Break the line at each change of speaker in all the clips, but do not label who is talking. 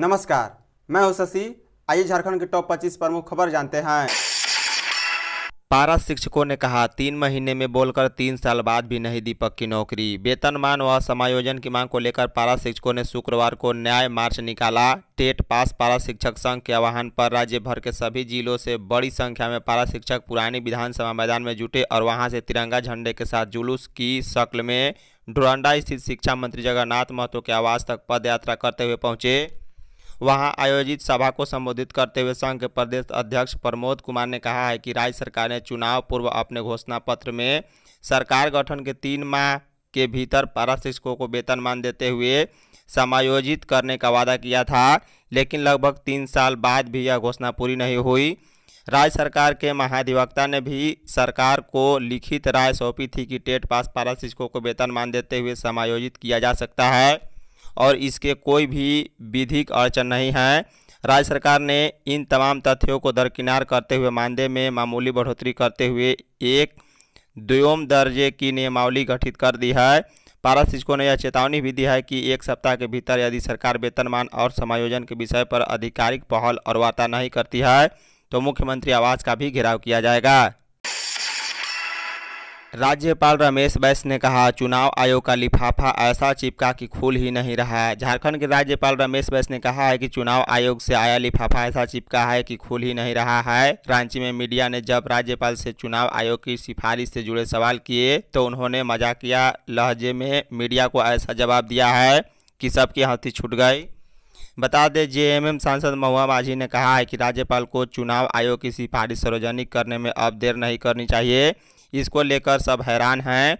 नमस्कार मैं हूं शशि आइए झारखंड के टॉप 25 प्रमुख खबर जानते हैं पारा शिक्षकों ने कहा तीन महीने में बोलकर तीन साल बाद भी नहीं दीपक की नौकरी वेतनमान व समायोजन की मांग को लेकर पारा शिक्षकों ने शुक्रवार को न्याय मार्च निकाला टेट पास पारा शिक्षक संघ के आह्वान पर राज्य भर के सभी जिलों से बड़ी संख्या में पारा शिक्षक पुरानी विधानसभा मैदान में जुटे और वहाँ से तिरंगा झंडे के साथ जुलूस की शक्ल में डोरंडा स्थित शिक्षा मंत्री जगन्नाथ महतो के आवास तक पदयात्रा करते हुए पहुँचे वहां आयोजित सभा को संबोधित करते हुए संघ के प्रदेश अध्यक्ष प्रमोद कुमार ने कहा है कि राज्य सरकार ने चुनाव पूर्व अपने घोषणा पत्र में सरकार गठन के तीन माह के भीतर पारा शिक्षकों को वेतनमान देते हुए समायोजित करने का वादा किया था लेकिन लगभग तीन साल बाद भी यह घोषणा पूरी नहीं हुई राज्य सरकार के महाधिवक्ता ने भी सरकार को लिखित राय सौंपी थी कि टेट पास पारा शिक्षकों को वेतनमान देते हुए समायोजित किया जा सकता है और इसके कोई भी विधिक अड़चन नहीं है राज्य सरकार ने इन तमाम तथ्यों को दरकिनार करते हुए मानदेय में मामूली बढ़ोतरी करते हुए एक दोम दर्जे की नियमावली गठित कर दी है पारा शिक्षकों ने यह चेतावनी भी दी है कि एक सप्ताह के भीतर यदि सरकार वेतनमान और समायोजन के विषय पर आधिकारिक पहल और वार्ता नहीं करती है तो मुख्यमंत्री आवास का भी घेराव किया जाएगा राज्यपाल रमेश बैस ने कहा चुनाव आयोग का लिफाफा ऐसा चिपका कि खुल ही नहीं रहा है झारखंड के राज्यपाल रमेश बैस ने कहा है कि चुनाव आयोग से आया लिफाफा ऐसा चिपका है कि खुल ही नहीं रहा है रांची में मीडिया ने जब राज्यपाल से चुनाव आयोग की सिफारिश से जुड़े सवाल किए तो उन्होंने मजाकिया लहजे में मीडिया को ऐसा जवाब दिया है कि सबकी हाथी छूट गई बता दें जे सांसद महुआ माझी ने कहा है कि राज्यपाल को चुनाव आयोग की सिफारिश सार्वजनिक करने में अब देर नहीं करनी चाहिए इसको लेकर सब हैरान हैं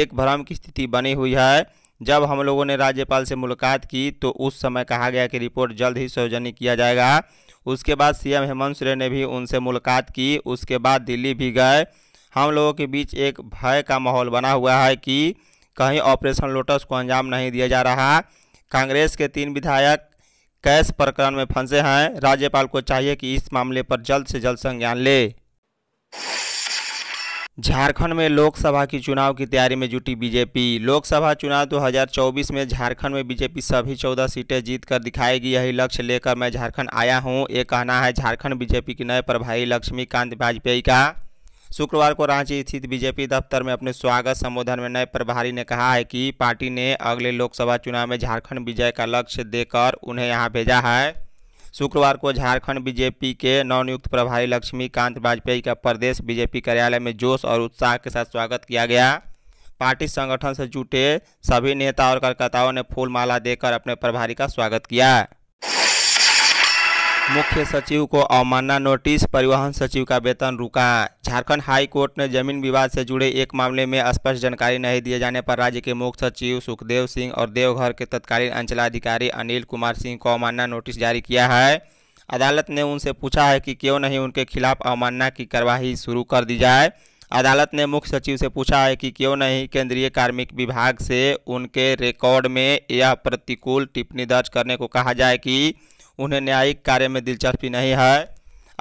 एक भ्रम की स्थिति बनी हुई है जब हम लोगों ने राज्यपाल से मुलाकात की तो उस समय कहा गया कि रिपोर्ट जल्द ही सार्वजनिक किया जाएगा उसके बाद सीएम हेमंत सोरेन ने भी उनसे मुलाकात की उसके बाद दिल्ली भी गए हम लोगों के बीच एक भय का माहौल बना हुआ है कि कहीं ऑपरेशन लोटस को अंजाम नहीं दिया जा रहा कांग्रेस के तीन विधायक कैश प्रकरण में फंसे हैं राज्यपाल को चाहिए कि इस मामले पर जल्द से जल्द संज्ञान ले झारखंड में लोकसभा की चुनाव की तैयारी में जुटी बीजेपी लोकसभा चुनाव 2024 में झारखंड में बीजेपी सभी 14 सीटें जीत कर दिखाएगी यही लक्ष्य लेकर मैं झारखंड आया हूं ये कहना है झारखंड बीजेपी के नए प्रभारी लक्ष्मीकांत वाजपेयी का शुक्रवार को रांची स्थित बीजेपी दफ्तर में अपने स्वागत संबोधन में नए प्रभारी ने कहा है कि पार्टी ने अगले लोकसभा चुनाव में झारखंड विजय का लक्ष्य देकर उन्हें यहाँ भेजा है शुक्रवार को झारखंड बीजेपी के नवनियुक्त प्रभारी लक्ष्मीकांत वाजपेयी का प्रदेश बीजेपी कार्यालय में जोश और उत्साह के साथ स्वागत किया गया पार्टी संगठन से जुटे सभी नेता और कार्यकर्ताओं ने फूलमाला देकर अपने प्रभारी का स्वागत किया मुख्य सचिव को अवमानना नोटिस परिवहन सचिव का वेतन रुका झारखंड हाई कोर्ट ने जमीन विवाद से जुड़े एक मामले में स्पष्ट जानकारी नहीं दिए जाने पर राज्य के मुख्य सचिव सुखदेव सिंह और देवघर के तत्कालीन अंचलाधिकारी अनिल कुमार सिंह को अवमानना नोटिस जारी किया है अदालत ने उनसे पूछा है कि क्यों नहीं उनके खिलाफ अवमानना की कार्यवाही शुरू कर दी जाए अदालत ने मुख्य सचिव से पूछा है कि क्यों नहीं केंद्रीय कार्मिक विभाग से उनके रिकॉर्ड में यह प्रतिकूल टिप्पणी दर्ज करने को कहा जाए कि उन्हें न्यायिक कार्य में दिलचस्पी नहीं है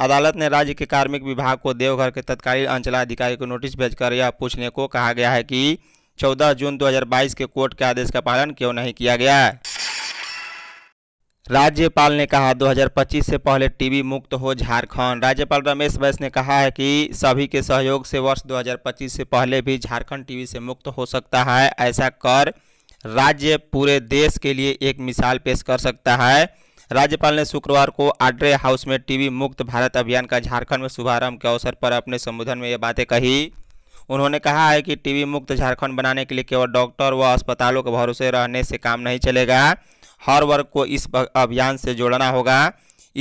अदालत ने राज्य के कार्मिक विभाग को देवघर के तत्कालीन अंचलाधिकारी को नोटिस भेजकर यह पूछने को कहा गया है कि 14 जून 2022 के कोर्ट के आदेश का पालन क्यों नहीं किया गया राज्यपाल ने कहा 2025 से पहले टीबी मुक्त हो झारखंड राज्यपाल रमेश बैस ने कहा है कि सभी के सहयोग से वर्ष 2025 से पहले भी झारखंड टीबी से मुक्त हो सकता है ऐसा कर राज्य पूरे देश के लिए एक मिसाल पेश कर सकता है राज्यपाल ने शुक्रवार को आड्रे हाउस में टीवी मुक्त भारत अभियान का झारखंड में शुभारंभ के अवसर पर अपने संबोधन में ये बातें कही उन्होंने कहा है कि टीवी मुक्त झारखंड बनाने के लिए केवल डॉक्टर व अस्पतालों के भरोसे रहने से काम नहीं चलेगा हर वर्ग को इस अभियान से जोड़ना होगा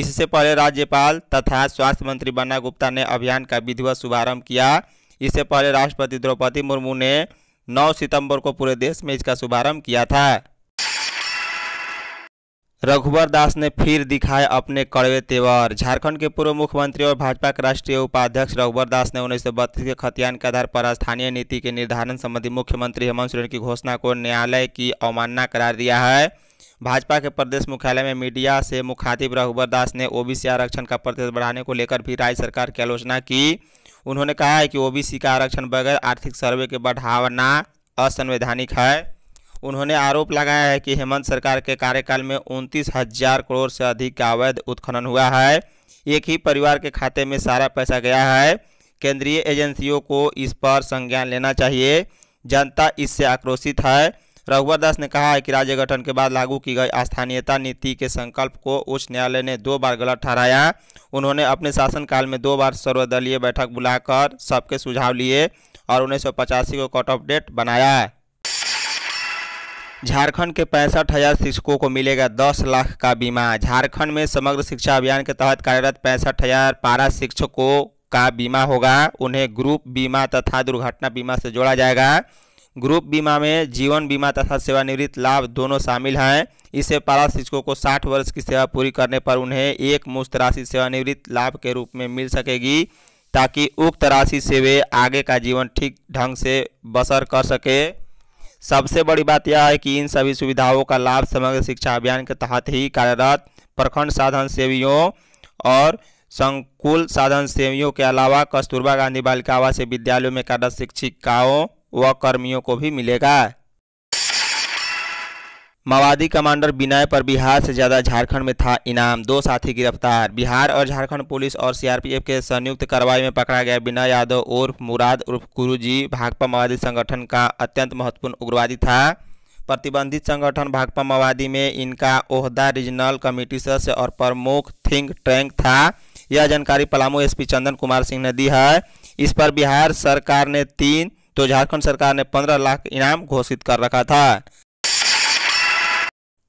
इससे पहले राज्यपाल तथा स्वास्थ्य मंत्री बन्ना गुप्ता ने अभियान का विधिवत शुभारंभ किया इससे पहले राष्ट्रपति द्रौपदी मुर्मू ने 9 सितंबर को पूरे देश में इसका शुभारंभ किया था रघुवर दास ने फिर दिखाए अपने कड़वे तेवर झारखंड के पूर्व मुख्यमंत्री और भाजपा के राष्ट्रीय उपाध्यक्ष रघुवर दास ने उन्नीस के खतियान के आधार पर स्थानीय नीति के निर्धारण संबंधी मुख्यमंत्री हेमंत सोरेन की घोषणा को न्यायालय की अवमानना करार दिया है भाजपा के प्रदेश मुख्यालय में मीडिया से मुखातिब रघुवर दास ने ओबीसी आरक्षण का प्रतिशत बढ़ाने को लेकर भी राज्य सरकार की आलोचना की उन्होंने कहा है कि ओबीसी का आरक्षण बगैर आर्थिक सर्वे के बढ़ावना असंवैधानिक है उन्होंने आरोप लगाया है कि हेमंत सरकार के कार्यकाल में उनतीस हजार करोड़ से अधिक का अवैध उत्खनन हुआ है एक ही परिवार के खाते में सारा पैसा गया है केंद्रीय एजेंसियों को इस पर संज्ञान लेना चाहिए जनता इससे आक्रोशित है रघुवर दास ने कहा है कि राज्य गठन के बाद लागू की गई स्थानीयता नीति के संकल्प को उच्च न्यायालय ने दो बार गलत ठहराया उन्होंने अपने शासनकाल में दो बार सर्वदलीय बैठक बुलाकर सबके सुझाव लिए और उन्नीस को कट ऑफ डेट बनाया है झारखंड के पैंसठ हज़ार शिक्षकों को मिलेगा दस लाख का बीमा झारखंड में समग्र शिक्षा अभियान के तहत कार्यरत पैंसठ हज़ार पारा शिक्षकों का बीमा होगा उन्हें ग्रुप बीमा तथा दुर्घटना बीमा से जोड़ा जाएगा ग्रुप बीमा में जीवन बीमा तथा सेवानिवृत्त लाभ दोनों शामिल हैं इसे पारा शिक्षकों को 60 वर्ष की सेवा पूरी करने पर उन्हें एक मुश्त राशि सेवानिवृत्त लाभ के रूप में मिल सकेगी ताकि उक्त राशि से वे आगे का जीवन ठीक ढंग से बसर कर सके सबसे बड़ी बात यह है कि इन सभी सुविधाओं का लाभ समग्र शिक्षा अभियान के तहत ही कार्यरत प्रखंड साधन सेवियों और संकुल साधन सेवियों के अलावा कस्तूरबा गांधी बालिका आवासीय विद्यालयों में कार्यरत शिक्षिकाओं व कर्मियों को भी मिलेगा माओवादी कमांडर विनय पर बिहार से ज़्यादा झारखंड में था इनाम दो साथी गिरफ्तार बिहार और झारखंड पुलिस और सीआरपीएफ के संयुक्त कार्रवाई में पकड़ा गया बिनय यादव उर्फ मुराद उर्फ गुरुजी भाकपा माओवादी संगठन का अत्यंत महत्वपूर्ण उग्रवादी था प्रतिबंधित संगठन भाकपा माओवादी में इनका ओहदा रीजनल कमेटी सदस्य और प्रमुख थिंक टैंक था यह जानकारी पलामू एसपी चंदन कुमार सिंह ने दी है इस पर बिहार सरकार ने तीन तो झारखंड सरकार ने पंद्रह लाख इनाम घोषित कर रखा था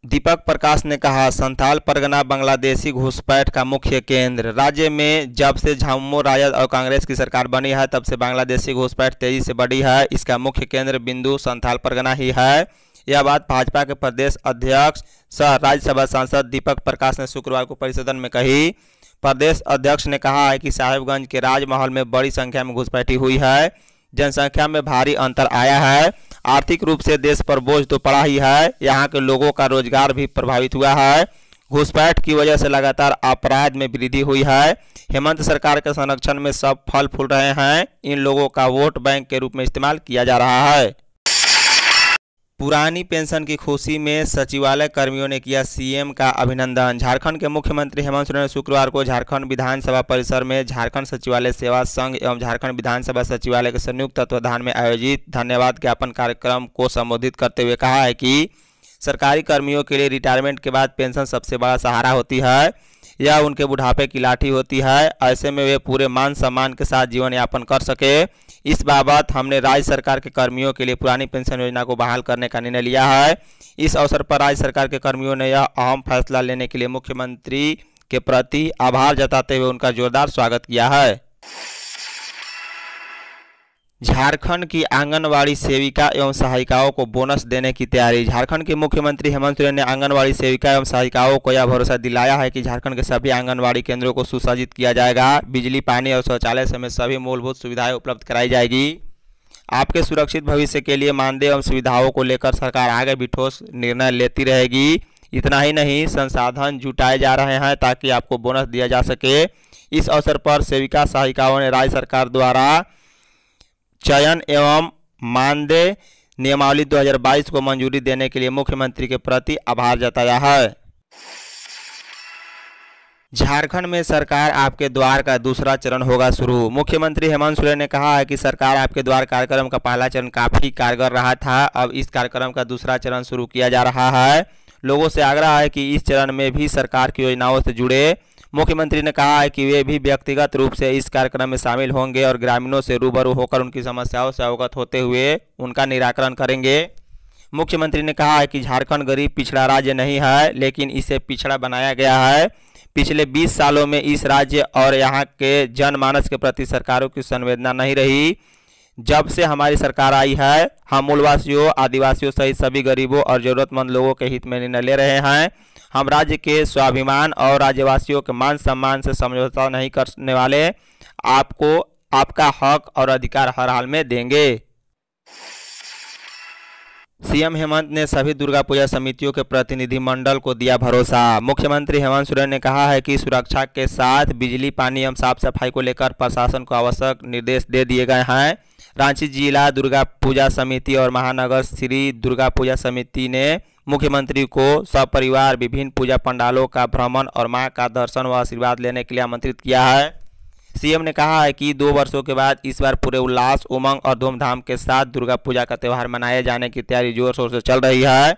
दीपक प्रकाश ने कहा संथाल परगना बांग्लादेशी घुसपैठ का मुख्य केंद्र राज्य में जब से झामुमो राजद और कांग्रेस की सरकार बनी है तब से बांग्लादेशी घुसपैठ तेजी से बढ़ी है इसका मुख्य केंद्र बिंदु संथाल परगना ही है यह बात भाजपा के प्रदेश अध्यक्ष सह राज्यसभा सांसद दीपक प्रकाश ने शुक्रवार को परिसदन में कही प्रदेश अध्यक्ष ने कहा है कि साहेबगंज के राजमहल में बड़ी संख्या में घुसपैठी हुई है जनसंख्या में भारी अंतर आया है आर्थिक रूप से देश पर बोझ तो पड़ा ही है यहाँ के लोगों का रोजगार भी प्रभावित हुआ है घुसपैठ की वजह से लगातार अपराध में वृद्धि हुई है हेमंत सरकार के संरक्षण में सब फल फूल रहे हैं इन लोगों का वोट बैंक के रूप में इस्तेमाल किया जा रहा है पुरानी पेंशन की खुशी में सचिवालय कर्मियों ने किया सीएम का अभिनंदन झारखंड के मुख्यमंत्री हेमंत सोरेन ने शुक्रवार को झारखंड विधानसभा परिसर में झारखंड सचिवालय सेवा संघ एवं झारखंड विधानसभा सचिवालय के संयुक्त तत्वाधान में आयोजित धन्यवाद ज्ञापन कार्यक्रम को संबोधित करते हुए कहा है कि सरकारी कर्मियों के लिए रिटायरमेंट के बाद पेंशन सबसे बड़ा सहारा होती है यह उनके बुढ़ापे की लाठी होती है ऐसे में वे पूरे मान सम्मान के साथ जीवन यापन कर सके इस बाबत हमने राज्य सरकार के कर्मियों के लिए पुरानी पेंशन योजना को बहाल करने का निर्णय लिया है इस अवसर पर राज्य सरकार के कर्मियों ने यह अहम फैसला लेने के लिए मुख्यमंत्री के प्रति आभार जताते हुए उनका जोरदार स्वागत किया है झारखंड की आंगनवाड़ी सेविका एवं सहायिकाओं को बोनस देने की तैयारी झारखंड के मुख्यमंत्री हेमंत सोरेन ने आंगनवाड़ी सेविका एवं सहायिकाओं को यह भरोसा दिलाया है कि झारखंड के सभी आंगनवाड़ी केंद्रों को सुसज्जित किया जाएगा बिजली पानी और शौचालय समेत सभी मूलभूत सुविधाएं उपलब्ध कराई जाएगी आपके सुरक्षित भविष्य के लिए मानदेय एवं सुविधाओं को लेकर सरकार आगे भी ठोस निर्णय लेती रहेगी इतना ही नहीं संसाधन जुटाए जा रहे हैं ताकि आपको बोनस दिया जा सके इस अवसर पर सेविका सहायिकाओं ने राज्य सरकार द्वारा चयन एवं मानदेय नियमावली 2022 को मंजूरी देने के लिए मुख्यमंत्री के प्रति आभार जताया है झारखंड में सरकार आपके द्वार का दूसरा चरण होगा शुरू मुख्यमंत्री हेमंत सोरेन ने कहा है कि सरकार आपके द्वार कार्यक्रम का पहला चरण काफ़ी कारगर रहा था अब इस कार्यक्रम का दूसरा चरण शुरू किया जा रहा है लोगों से आग्रह है कि इस चरण में भी सरकार की योजनाओं से जुड़े मुख्यमंत्री ने कहा है कि वे भी व्यक्तिगत रूप से इस कार्यक्रम में शामिल होंगे और ग्रामीणों से रूबरू होकर उनकी समस्याओं से अवगत होते हुए उनका निराकरण करेंगे मुख्यमंत्री ने कहा है कि झारखंड गरीब पिछड़ा राज्य नहीं है लेकिन इसे पिछड़ा बनाया गया है पिछले 20 सालों में इस राज्य और यहाँ के जनमानस के प्रति सरकारों की संवेदना नहीं रही जब से हमारी सरकार आई है हम मूलवासियों आदिवासियों सहित सभी गरीबों और ज़रूरतमंद लोगों के हित में निर्णय ले रहे हैं हम राज्य के स्वाभिमान और राज्यवासियों के मान सम्मान से समझौता नहीं करने वाले आपको आपका हक और अधिकार हर हाल में देंगे सीएम हेमंत ने सभी दुर्गा पूजा समितियों के प्रतिनिधि मंडल को दिया भरोसा मुख्यमंत्री हेमंत सोरेन ने कहा है कि सुरक्षा के साथ बिजली पानी एवं साफ सफाई को लेकर प्रशासन को आवश्यक निर्देश दे दिए गए हैं रांची जिला दुर्गा पूजा समिति और महानगर श्री दुर्गा पूजा समिति ने मुख्यमंत्री को सपरिवार विभिन्न पूजा पंडालों का भ्रमण और मां का दर्शन व आशीर्वाद लेने के लिए आमंत्रित किया है सीएम ने कहा है कि दो वर्षों के बाद इस बार पूरे उल्लास उमंग और धूमधाम के साथ दुर्गा पूजा का त्यौहार मनाए जाने की तैयारी जोर शोर से चल रही है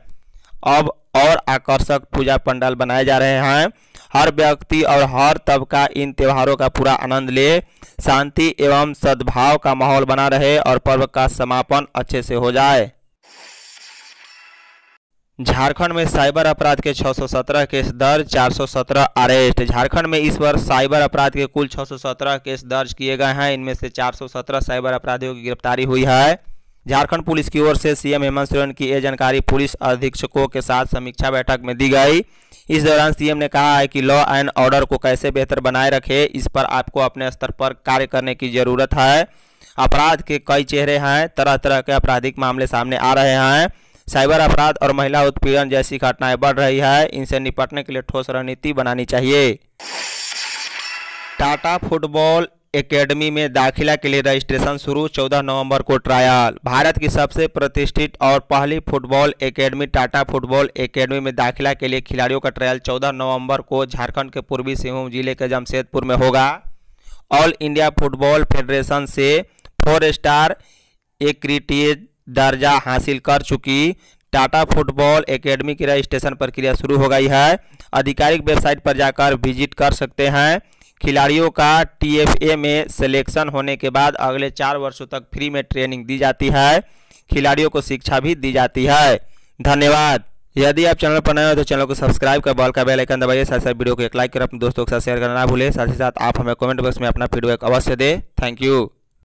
अब और आकर्षक पूजा पंडाल बनाए जा रहे हैं हर व्यक्ति और हर तबका इन त्योहारों का पूरा आनंद ले शांति एवं सद्भाव का माहौल बना रहे और पर्व का समापन अच्छे से हो जाए झारखंड में साइबर अपराध के 617 केस दर्ज 417 अरेस्ट झारखंड में इस वर्ष साइबर अपराध के कुल 617 केस दर्ज किए गए हैं इनमें से 417 साइबर अपराधियों की गिरफ्तारी हुई है झारखंड पुलिस की ओर से सीएम हेमंत सोरेन की यह जानकारी पुलिस अधीक्षकों के साथ समीक्षा बैठक में दी गई इस दौरान सीएम ने कहा है कि लॉ एंड ऑर्डर को कैसे बेहतर बनाए रखे इस पर आपको अपने स्तर पर कार्य करने की जरूरत है अपराध के कई चेहरे हैं तरह तरह के आपराधिक मामले सामने आ रहे हैं साइबर अपराध और महिला उत्पीड़न जैसी घटनाएं बढ़ रही है इनसे निपटने के लिए ठोस रणनीति बनानी चाहिए टाटा फुटबॉल एकेडमी में दाखिला के लिए रजिस्ट्रेशन शुरू 14 नवंबर को ट्रायल भारत की सबसे प्रतिष्ठित और पहली football academy Tata football academy में दाखिला के लिए खिलाड़ियों का ट्रायल 14 नवंबर को झारखंड के पूर्वी सिंहभूम जिले के जमशेदपुर में होगा ऑल इंडिया फुटबॉल फेडरेशन से फोर स्टार एक्रिटेड दर्जा हासिल कर चुकी टाटा फुटबॉल एकेडमी की रजिस्ट्रेशन प्रक्रिया शुरू हो गई है आधिकारिक वेबसाइट पर जाकर विजिट कर सकते हैं खिलाड़ियों का टीएफए में सिलेक्शन होने के बाद अगले चार वर्षों तक फ्री में ट्रेनिंग दी जाती है खिलाड़ियों को शिक्षा भी दी जाती है धन्यवाद यदि आप चैनल पर नए हो तो चैनल को सब्सक्राइब कर बॉल का बेल आइकन दबाइए साथ साथ वीडियो को एक लाइक कर अपने दोस्तों के साथ शेयर करना ना भूलें साथ ही साथ आप हमें कमेंट बॉक्स में अपना फीडबैक अवश्य दें थैंक यू